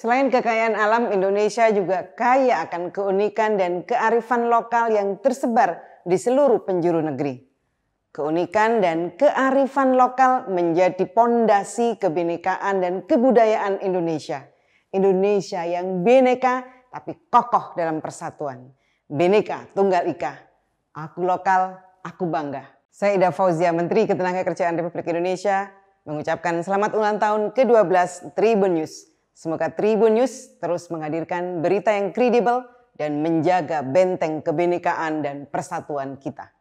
Selain kekayaan alam, Indonesia juga kaya akan keunikan dan kearifan lokal yang tersebar di seluruh penjuru negeri. Keunikan dan kearifan lokal menjadi pondasi kebinekaan dan kebudayaan Indonesia. Indonesia yang bineka tapi kokoh dalam persatuan. Bineka Tunggal Ika. Aku lokal, aku bangga. Saya Ida Fauzia, Menteri Ketenagakerjaan Republik Indonesia, mengucapkan selamat ulang tahun ke-12 Tribun News. Semoga Tribun News terus menghadirkan berita yang kredibel dan menjaga benteng kebenekaan dan persatuan kita.